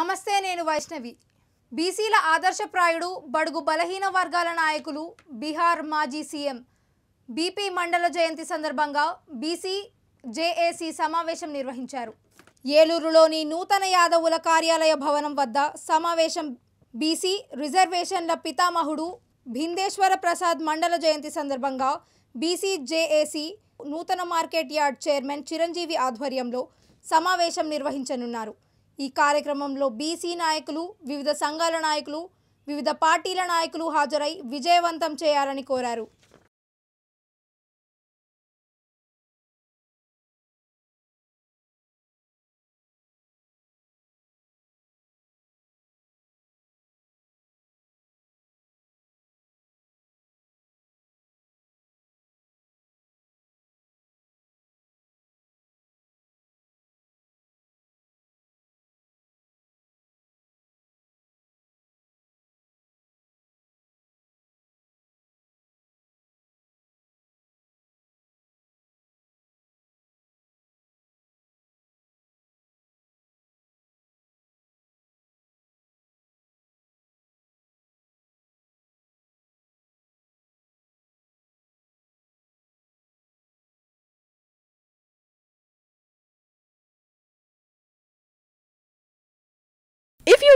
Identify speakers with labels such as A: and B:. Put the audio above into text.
A: నమస్తే నేను వైష్ణవి బీసీల ఆదర్శప్రాయుడు బడుగు బలహీన వర్గాల నాయకులు బీహార్ మాజీ సీఎం బీపీ మండల జయంతి సందర్భంగా బీసీ జేఏసీ సమావేశం నిర్వహించారు ఏలూరులోని నూతన యాదవుల కార్యాలయ భవనం వద్ద సమావేశం బీసీ రిజర్వేషన్ల పితామహుడు భిందేశ్వర ప్రసాద్ మండల జయంతి సందర్భంగా బీసీ జేఏసీ నూతన మార్కెట్ యార్డ్ చైర్మన్ చిరంజీవి ఆధ్వర్యంలో సమావేశం నిర్వహించనున్నారు ఈ కార్యక్రమంలో బీసీ నాయకులు వివిధ సంఘాల నాయకులు వివిధ పార్టీల నాయకులు హాజరై విజయవంతం చేయాలని
B: కోరారు